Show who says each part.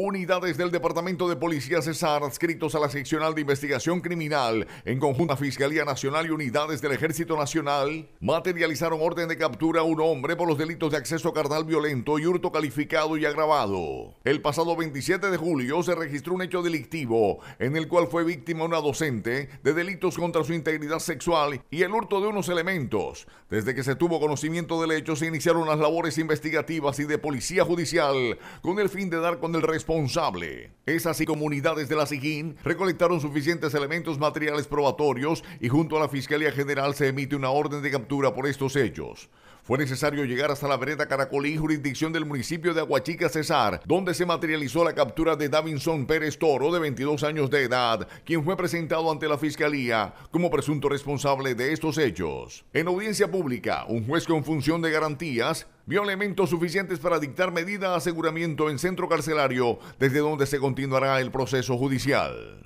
Speaker 1: Unidades del Departamento de Policía Cesar adscritos a la seccional de investigación criminal, en conjunta Fiscalía Nacional y unidades del Ejército Nacional, materializaron orden de captura a un hombre por los delitos de acceso carnal violento y hurto calificado y agravado. El pasado 27 de julio se registró un hecho delictivo en el cual fue víctima una docente de delitos contra su integridad sexual y el hurto de unos elementos. Desde que se tuvo conocimiento del hecho se iniciaron las labores investigativas y de policía judicial con el fin de dar con el resto responsable. Esas y comunidades de la SIGIN recolectaron suficientes elementos materiales probatorios y junto a la Fiscalía General se emite una orden de captura por estos hechos. Fue necesario llegar hasta la vereda Caracolí, jurisdicción del municipio de Aguachica, Cesar, donde se materializó la captura de Davinson Pérez Toro, de 22 años de edad, quien fue presentado ante la fiscalía como presunto responsable de estos hechos. En audiencia pública, un juez con función de garantías vio elementos suficientes para dictar medida de aseguramiento en centro carcelario, desde donde se continuará el proceso judicial.